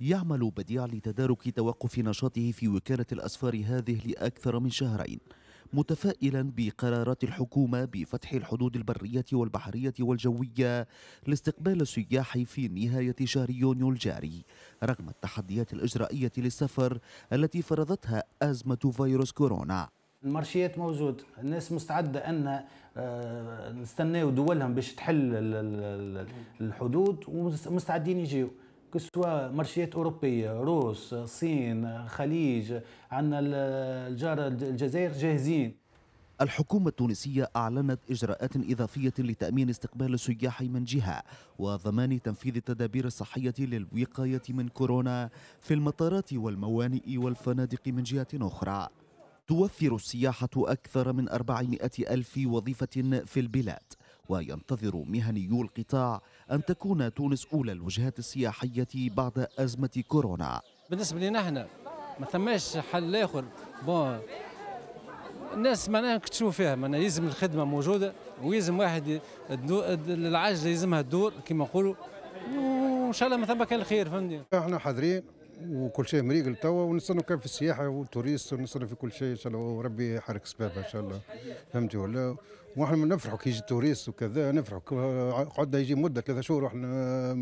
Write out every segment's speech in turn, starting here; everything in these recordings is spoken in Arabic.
يعمل بديع لتدارك توقف نشاطه في وكالة الأسفار هذه لأكثر من شهرين متفائلا بقرارات الحكومة بفتح الحدود البرية والبحرية والجوية لاستقبال السياح في نهاية شهر يونيو الجاري رغم التحديات الإجرائية للسفر التي فرضتها أزمة فيروس كورونا المارشيات موجود الناس مستعدة أن آه، نستناو دولهم باش تحل الحدود ومستعدين يجيو كسوا مارشيات أوروبية روس صين خليج عندنا الجارة الجزائر جاهزين الحكومة التونسية أعلنت إجراءات إضافية لتأمين استقبال السياح من جهة وضمان تنفيذ التدابير الصحية للوقاية من كورونا في المطارات والموانئ والفنادق من جهة أخرى توفر السياحة أكثر من 400 ألف وظيفة في البلاد وينتظر مهنيو القطاع أن تكون تونس أولى الوجهات السياحية بعد أزمة كورونا بالنسبة لنا احنا ما ثماش حل آخر بون الناس معناها نكتشفوا فيها معناها يلزم الخدمة موجودة ويلزم واحد العجلة يلزمها الدور كما نقولوا وان شاء الله ما ثم كان الخير فهمني احنا حاضرين وكل شيء مريقل توا ونستنوا كان في السياحه والتوريست ونستنوا في كل شيء ان شاء الله وربي يحرك سبابه ان شاء الله فهمتي ولا واحنا نفرحوا كي يجي التوريست وكذا نفرحوا قعدنا يجي مده ثلاثة شهور واحنا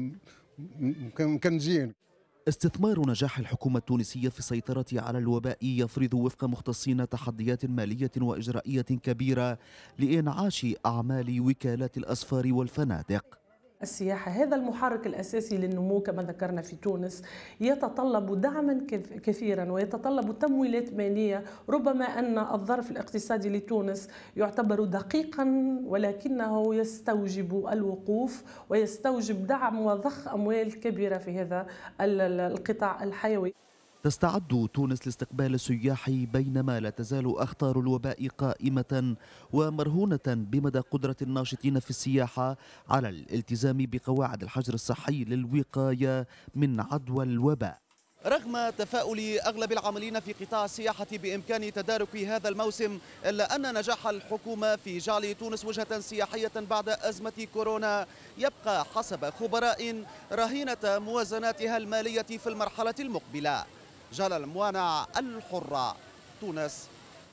زين استثمار نجاح الحكومة التونسية في السيطرة على الوباء يفرض وفق مختصين تحديات مالية وإجرائية كبيرة لإنعاش أعمال وكالات الأسفار والفنادق السياحة هذا المحرك الأساسي للنمو كما ذكرنا في تونس يتطلب دعما كثيرا ويتطلب تمويلات مالية ربما أن الظرف الاقتصادي لتونس يعتبر دقيقا ولكنه يستوجب الوقوف ويستوجب دعم وضخ أموال كبيرة في هذا القطاع الحيوي تستعد تونس لاستقبال السياح بينما لا تزال أخطار الوباء قائمة ومرهونة بمدى قدرة الناشطين في السياحة على الالتزام بقواعد الحجر الصحي للوقاية من عدوى الوباء رغم تفاؤل أغلب العاملين في قطاع السياحة بإمكان تدارك هذا الموسم إلا أن نجاح الحكومة في جعل تونس وجهة سياحية بعد أزمة كورونا يبقى حسب خبراء رهينة موازناتها المالية في المرحلة المقبلة جلال موانع الحرة تونس